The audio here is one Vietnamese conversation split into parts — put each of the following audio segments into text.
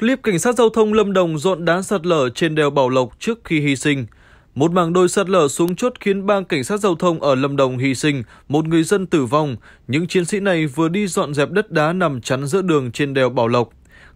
Clip cảnh sát giao thông Lâm Đồng dọn đá sạt lở trên đèo Bảo Lộc trước khi hy sinh. Một mảng đồi sạt lở xuống chốt khiến ba cảnh sát giao thông ở Lâm Đồng hy sinh, một người dân tử vong. Những chiến sĩ này vừa đi dọn dẹp đất đá nằm chắn giữa đường trên đèo Bảo Lộc.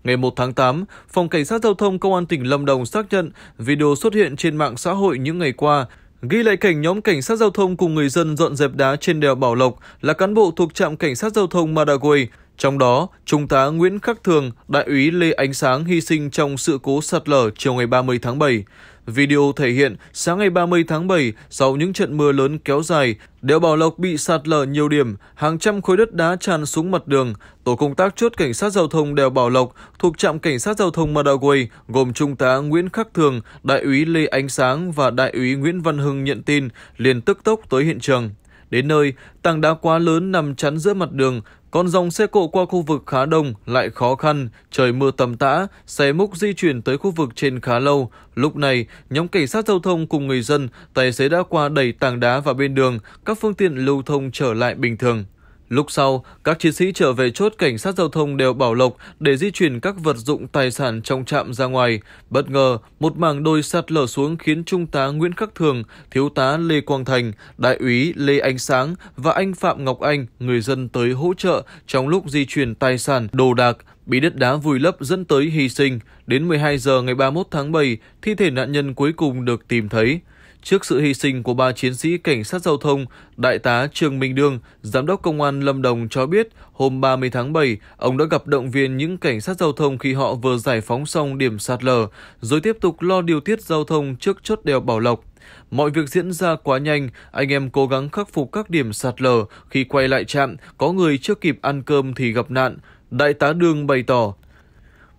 Ngày 1 tháng 8, Phòng Cảnh sát Giao thông Công an tỉnh Lâm Đồng xác nhận video xuất hiện trên mạng xã hội những ngày qua Ghi lại cảnh nhóm cảnh sát giao thông cùng người dân dọn dẹp đá trên đèo Bảo Lộc là cán bộ thuộc trạm cảnh sát giao thông Madagui. Trong đó, Trung tá Nguyễn Khắc Thường, Đại úy Lê Ánh Sáng hy sinh trong sự cố sạt lở chiều ngày 30 tháng 7. Video thể hiện sáng ngày 30 tháng 7, sau những trận mưa lớn kéo dài, đèo Bảo Lộc bị sạt lở nhiều điểm, hàng trăm khối đất đá tràn xuống mặt đường. Tổ công tác chốt cảnh sát giao thông đèo Bảo Lộc thuộc trạm cảnh sát giao thông Madaway gồm Trung tá Nguyễn Khắc Thường, Đại úy Lê Ánh Sáng và Đại úy Nguyễn Văn Hưng nhận tin liền tức tốc tới hiện trường. Đến nơi, tảng đá quá lớn nằm chắn giữa mặt đường, con dòng xe cộ qua khu vực khá đông lại khó khăn, trời mưa tầm tã, xe múc di chuyển tới khu vực trên khá lâu. Lúc này, nhóm cảnh sát giao thông cùng người dân, tài xế đã qua đẩy tảng đá vào bên đường, các phương tiện lưu thông trở lại bình thường. Lúc sau, các chiến sĩ trở về chốt cảnh sát giao thông đều bảo lộc để di chuyển các vật dụng tài sản trong trạm ra ngoài. Bất ngờ, một mảng đồi sạt lở xuống khiến Trung tá Nguyễn Khắc Thường, Thiếu tá Lê Quang Thành, Đại úy Lê Ánh Sáng và anh Phạm Ngọc Anh, người dân tới hỗ trợ trong lúc di chuyển tài sản, đồ đạc, bị đất đá vùi lấp dẫn tới hy sinh. Đến 12 giờ ngày 31 tháng 7, thi thể nạn nhân cuối cùng được tìm thấy. Trước sự hy sinh của ba chiến sĩ cảnh sát giao thông, Đại tá Trương Minh Đương, Giám đốc Công an Lâm Đồng cho biết hôm 30 tháng 7, ông đã gặp động viên những cảnh sát giao thông khi họ vừa giải phóng xong điểm sạt lở, rồi tiếp tục lo điều tiết giao thông trước chốt đèo Bảo Lộc. Mọi việc diễn ra quá nhanh, anh em cố gắng khắc phục các điểm sạt lở. Khi quay lại trạm, có người chưa kịp ăn cơm thì gặp nạn. Đại tá Đương bày tỏ,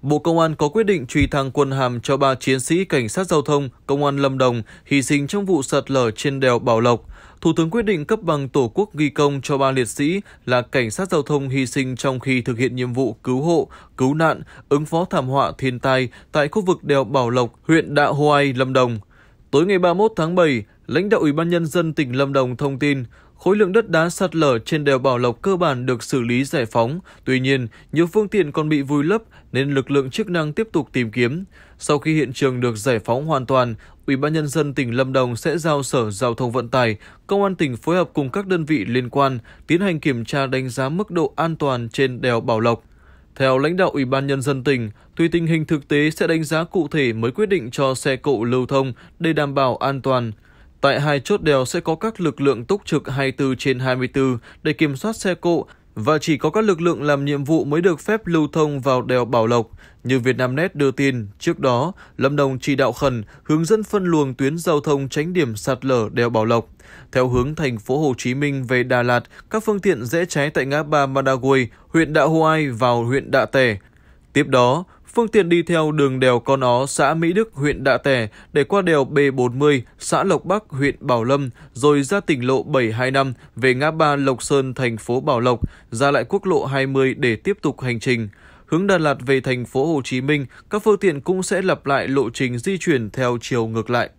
Bộ Công an có quyết định truy thăng quân hàm cho ba chiến sĩ Cảnh sát Giao thông Công an Lâm Đồng hy sinh trong vụ sạt lở trên đèo Bảo Lộc. Thủ tướng quyết định cấp bằng Tổ quốc ghi công cho ba liệt sĩ là Cảnh sát Giao thông hy sinh trong khi thực hiện nhiệm vụ cứu hộ, cứu nạn, ứng phó thảm họa thiên tai tại khu vực đèo Bảo Lộc, huyện Đạ Hoai, Lâm Đồng. Tối ngày 31 tháng 7, lãnh đạo Ủy ban Nhân dân tỉnh Lâm Đồng thông tin, Khối lượng đất đá sạt lở trên đèo Bảo Lộc cơ bản được xử lý giải phóng, tuy nhiên nhiều phương tiện còn bị vùi lấp nên lực lượng chức năng tiếp tục tìm kiếm. Sau khi hiện trường được giải phóng hoàn toàn, Ủy ban nhân dân tỉnh Lâm Đồng sẽ giao Sở Giao thông Vận tải, Công an tỉnh phối hợp cùng các đơn vị liên quan tiến hành kiểm tra đánh giá mức độ an toàn trên đèo Bảo Lộc. Theo lãnh đạo Ủy ban Nhân dân tỉnh, tùy tình hình thực tế sẽ đánh giá cụ thể mới quyết định cho xe cộ lưu thông để đảm bảo an toàn. Tại hai chốt đèo sẽ có các lực lượng túc trực 24 trên 24 để kiểm soát xe cộ và chỉ có các lực lượng làm nhiệm vụ mới được phép lưu thông vào đèo Bảo Lộc. Như Vietnamnet đưa tin, trước đó, Lâm Đồng chỉ đạo khẩn hướng dẫn phân luồng tuyến giao thông tránh điểm sạt lở đèo Bảo Lộc. Theo hướng thành phố Hồ Chí Minh về Đà Lạt, các phương tiện dễ trái tại ngã ba Madagui, huyện Đạ Hoai vào huyện Đạ Tẻ. Tiếp đó, Phương tiện đi theo đường đèo Con Ó, xã Mỹ Đức, huyện Đạ Tẻ để qua đèo B40, xã Lộc Bắc, huyện Bảo Lâm, rồi ra tỉnh lộ 725 về ngã ba Lộc Sơn, thành phố Bảo Lộc, ra lại quốc lộ 20 để tiếp tục hành trình. Hướng Đà Lạt về thành phố Hồ Chí Minh, các phương tiện cũng sẽ lặp lại lộ trình di chuyển theo chiều ngược lại.